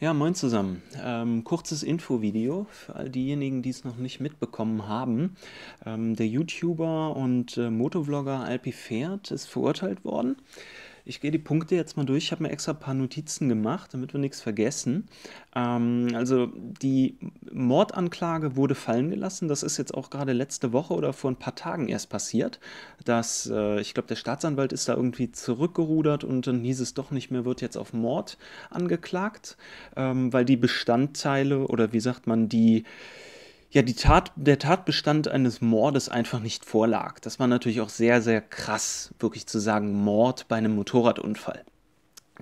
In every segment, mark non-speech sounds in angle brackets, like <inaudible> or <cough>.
Ja, moin zusammen. Ähm, kurzes Infovideo für all diejenigen, die es noch nicht mitbekommen haben. Ähm, der YouTuber und äh, Motovlogger Alpi Pferd ist verurteilt worden. Ich gehe die Punkte jetzt mal durch. Ich habe mir extra ein paar Notizen gemacht, damit wir nichts vergessen. Ähm, also die Mordanklage wurde fallen gelassen. Das ist jetzt auch gerade letzte Woche oder vor ein paar Tagen erst passiert. Dass, äh, ich glaube, der Staatsanwalt ist da irgendwie zurückgerudert und dann hieß es doch nicht mehr, wird jetzt auf Mord angeklagt, ähm, weil die Bestandteile oder wie sagt man, die ja, die Tat, der Tatbestand eines Mordes einfach nicht vorlag. Das war natürlich auch sehr, sehr krass, wirklich zu sagen, Mord bei einem Motorradunfall.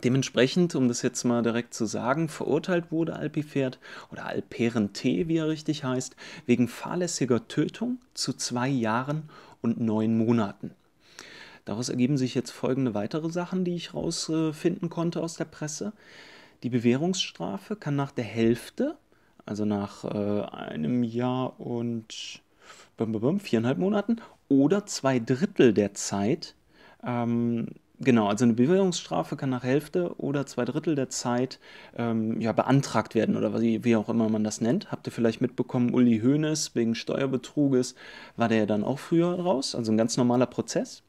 Dementsprechend, um das jetzt mal direkt zu sagen, verurteilt wurde Alpifert oder Alperen T, wie er richtig heißt, wegen fahrlässiger Tötung zu zwei Jahren und neun Monaten. Daraus ergeben sich jetzt folgende weitere Sachen, die ich rausfinden konnte aus der Presse. Die Bewährungsstrafe kann nach der Hälfte also nach äh, einem Jahr und bum, bum, bum, viereinhalb Monaten, oder zwei Drittel der Zeit. Ähm, genau, also eine Bewährungsstrafe kann nach Hälfte oder zwei Drittel der Zeit ähm, ja, beantragt werden oder wie, wie, auch immer man das nennt. Habt ihr vielleicht mitbekommen, Uli Hoeneß wegen Steuerbetruges war der ja dann auch früher raus, also ein ganz normaler Prozess.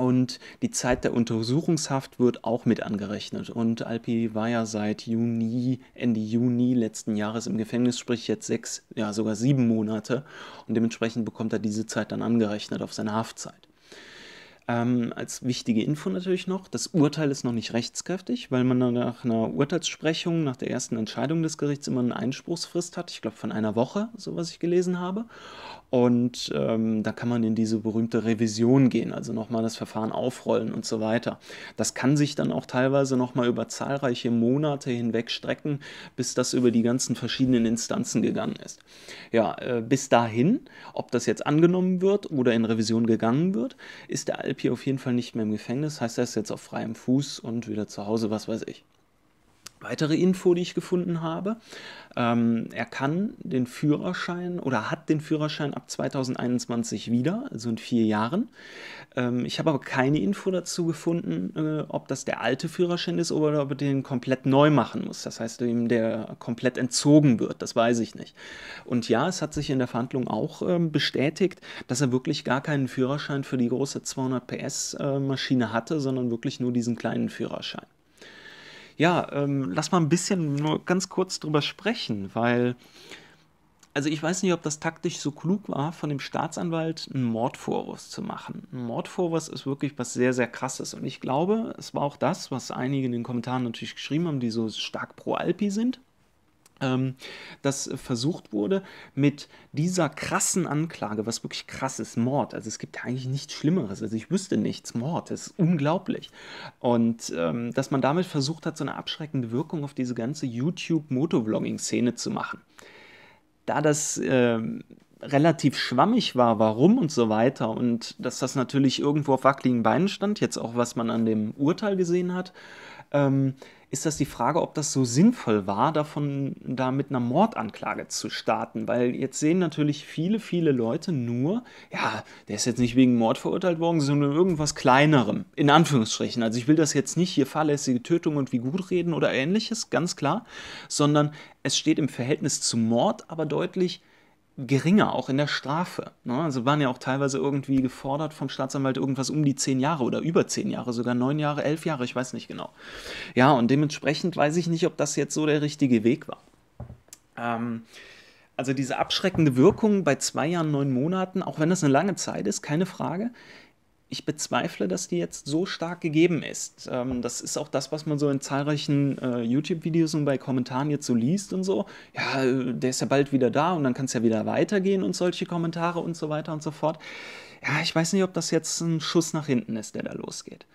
Und die Zeit der Untersuchungshaft wird auch mit angerechnet. Und Alpi war ja seit Juni, Ende Juni letzten Jahres im Gefängnis, sprich jetzt sechs, ja sogar sieben Monate. Und dementsprechend bekommt er diese Zeit dann angerechnet auf seine Haftzeit. Ähm, als wichtige Info natürlich noch, das Urteil ist noch nicht rechtskräftig, weil man nach einer Urteilssprechung, nach der ersten Entscheidung des Gerichts immer eine Einspruchsfrist hat, ich glaube von einer Woche, so was ich gelesen habe. Und ähm, da kann man in diese berühmte Revision gehen, also nochmal das Verfahren aufrollen und so weiter. Das kann sich dann auch teilweise nochmal über zahlreiche Monate hinweg strecken, bis das über die ganzen verschiedenen Instanzen gegangen ist. Ja, äh, bis dahin, ob das jetzt angenommen wird oder in Revision gegangen wird, ist der Alp auf jeden Fall nicht mehr im Gefängnis. Heißt, er ist jetzt auf freiem Fuß und wieder zu Hause, was weiß ich. Weitere Info, die ich gefunden habe, ähm, er kann den Führerschein oder hat den Führerschein ab 2021 wieder, also in vier Jahren. Ähm, ich habe aber keine Info dazu gefunden, äh, ob das der alte Führerschein ist oder ob er den komplett neu machen muss. Das heißt, ihm der komplett entzogen wird, das weiß ich nicht. Und ja, es hat sich in der Verhandlung auch ähm, bestätigt, dass er wirklich gar keinen Führerschein für die große 200 PS äh, Maschine hatte, sondern wirklich nur diesen kleinen Führerschein ja, ähm, lass mal ein bisschen nur ganz kurz drüber sprechen, weil, also ich weiß nicht, ob das taktisch so klug war, von dem Staatsanwalt einen Mordvorwurf zu machen. Ein Mordvorwurf ist wirklich was sehr, sehr krasses. Und ich glaube, es war auch das, was einige in den Kommentaren natürlich geschrieben haben, die so stark pro Alpi sind ähm, das versucht wurde mit dieser krassen Anklage, was wirklich krass ist, Mord. Also es gibt ja eigentlich nichts Schlimmeres. Also ich wüsste nichts, Mord das ist unglaublich. Und ähm, dass man damit versucht hat, so eine abschreckende Wirkung auf diese ganze YouTube-Motovlogging-Szene zu machen. Da das äh, relativ schwammig war, warum und so weiter, und dass das natürlich irgendwo auf wackeligen Beinen stand, jetzt auch was man an dem Urteil gesehen hat, ähm, ist das die Frage, ob das so sinnvoll war, davon da mit einer Mordanklage zu starten. Weil jetzt sehen natürlich viele, viele Leute nur, ja, der ist jetzt nicht wegen Mord verurteilt worden, sondern irgendwas Kleinerem. In Anführungsstrichen. Also ich will das jetzt nicht hier fahrlässige Tötung und wie gut reden oder ähnliches, ganz klar, sondern es steht im Verhältnis zu Mord aber deutlich geringer, auch in der Strafe. Ne? Also waren ja auch teilweise irgendwie gefordert vom Staatsanwalt irgendwas um die zehn Jahre oder über zehn Jahre, sogar neun Jahre, elf Jahre, ich weiß nicht genau. Ja, und dementsprechend weiß ich nicht, ob das jetzt so der richtige Weg war. Ähm, also diese abschreckende Wirkung bei zwei Jahren, neun Monaten, auch wenn das eine lange Zeit ist, keine Frage, ich bezweifle, dass die jetzt so stark gegeben ist. Ähm, das ist auch das, was man so in zahlreichen äh, YouTube-Videos und bei Kommentaren jetzt so liest und so. Ja, äh, der ist ja bald wieder da und dann kann es ja wieder weitergehen und solche Kommentare und so weiter und so fort. Ja, ich weiß nicht, ob das jetzt ein Schuss nach hinten ist, der da losgeht.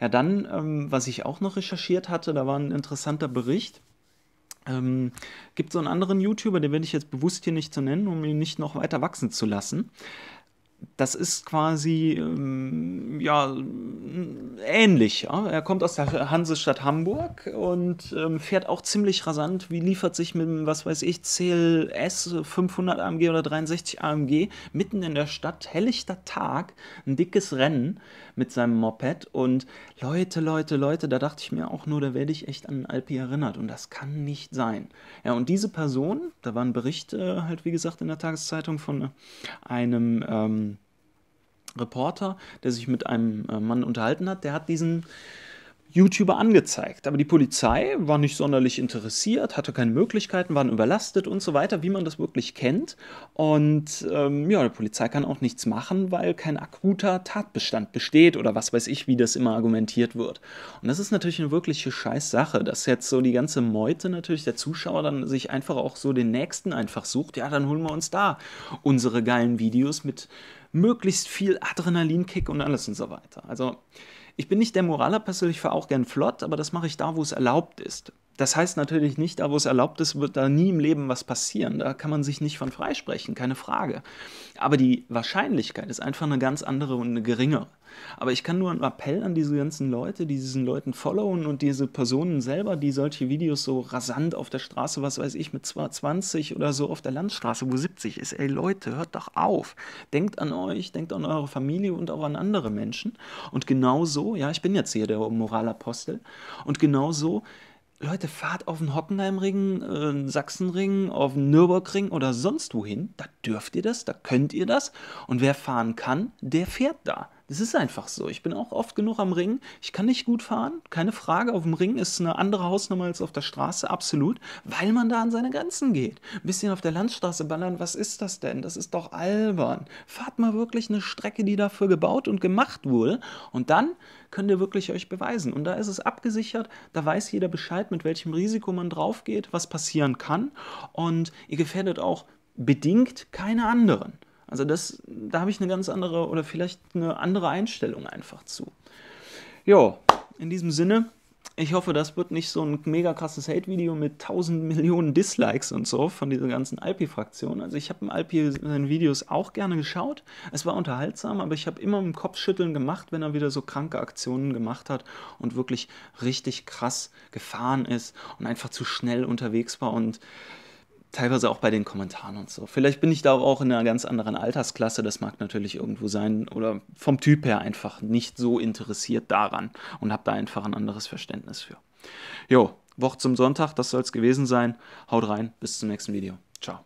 Ja, dann, ähm, was ich auch noch recherchiert hatte, da war ein interessanter Bericht. Ähm, gibt so einen anderen YouTuber, den werde ich jetzt bewusst hier nicht zu nennen, um ihn nicht noch weiter wachsen zu lassen das ist quasi ähm, ja, ähnlich. Ja? Er kommt aus der Hansestadt Hamburg und ähm, fährt auch ziemlich rasant, wie liefert sich mit dem, was weiß ich, CLS 500 AMG oder 63 AMG mitten in der Stadt, helllichter Tag, ein dickes Rennen mit seinem Moped. Und Leute, Leute, Leute, da dachte ich mir auch nur, da werde ich echt an Alpi erinnert. Und das kann nicht sein. Ja, und diese Person, da waren Berichte halt, wie gesagt, in der Tageszeitung von einem. Ähm, Reporter, der sich mit einem äh, Mann unterhalten hat, der hat diesen YouTuber angezeigt. Aber die Polizei war nicht sonderlich interessiert, hatte keine Möglichkeiten, waren überlastet und so weiter, wie man das wirklich kennt. Und ähm, ja, die Polizei kann auch nichts machen, weil kein akuter Tatbestand besteht oder was weiß ich, wie das immer argumentiert wird. Und das ist natürlich eine wirkliche Scheißsache, dass jetzt so die ganze Meute natürlich der Zuschauer dann sich einfach auch so den nächsten einfach sucht. Ja, dann holen wir uns da unsere geilen Videos mit möglichst viel Adrenalinkick und alles und so weiter. Also ich bin nicht der Moraler persönlich, ich fahre auch gern flott, aber das mache ich da, wo es erlaubt ist das heißt natürlich nicht, da wo es erlaubt ist, wird da nie im Leben was passieren. Da kann man sich nicht von freisprechen, keine Frage. Aber die Wahrscheinlichkeit ist einfach eine ganz andere und eine geringere. Aber ich kann nur einen Appell an diese ganzen Leute, die diesen Leuten followen und diese Personen selber, die solche Videos so rasant auf der Straße, was weiß ich, mit 20 oder so auf der Landstraße, wo 70 ist. Ey Leute, hört doch auf. Denkt an euch, denkt an eure Familie und auch an andere Menschen. Und genau so, ja, ich bin jetzt hier der Moralapostel. Und genau so Leute, fahrt auf den Hockenheimring, äh, Sachsenring, auf den Nürburgring oder sonst wohin. Da dürft ihr das, da könnt ihr das. Und wer fahren kann, der fährt da. Das ist einfach so. Ich bin auch oft genug am Ring. Ich kann nicht gut fahren, keine Frage. Auf dem Ring ist eine andere Hausnummer als auf der Straße, absolut, weil man da an seine Grenzen geht. Ein bisschen auf der Landstraße ballern, was ist das denn? Das ist doch albern. Fahrt mal wirklich eine Strecke, die dafür gebaut und gemacht wurde. Und dann könnt ihr wirklich euch beweisen. Und da ist es abgesichert, da weiß jeder Bescheid, mit welchem Risiko man draufgeht, was passieren kann. Und ihr gefährdet auch bedingt keine anderen. Also das, da habe ich eine ganz andere oder vielleicht eine andere Einstellung einfach zu. Jo, in diesem Sinne, ich hoffe, das wird nicht so ein mega krasses Hate-Video mit 1000 <laughs> Millionen Dislikes und so von dieser ganzen Alpi-Fraktion. Also ich habe im Alpi seine Videos auch gerne geschaut. Es war unterhaltsam, aber ich habe immer im Kopfschütteln gemacht, wenn er wieder so kranke Aktionen gemacht hat und wirklich richtig krass gefahren ist und einfach zu schnell unterwegs war und teilweise auch bei den Kommentaren und so. Vielleicht bin ich da auch in einer ganz anderen Altersklasse, das mag natürlich irgendwo sein, oder vom Typ her einfach nicht so interessiert daran und habe da einfach ein anderes Verständnis für. Jo, Woche zum Sonntag, das soll es gewesen sein. Haut rein, bis zum nächsten Video. Ciao.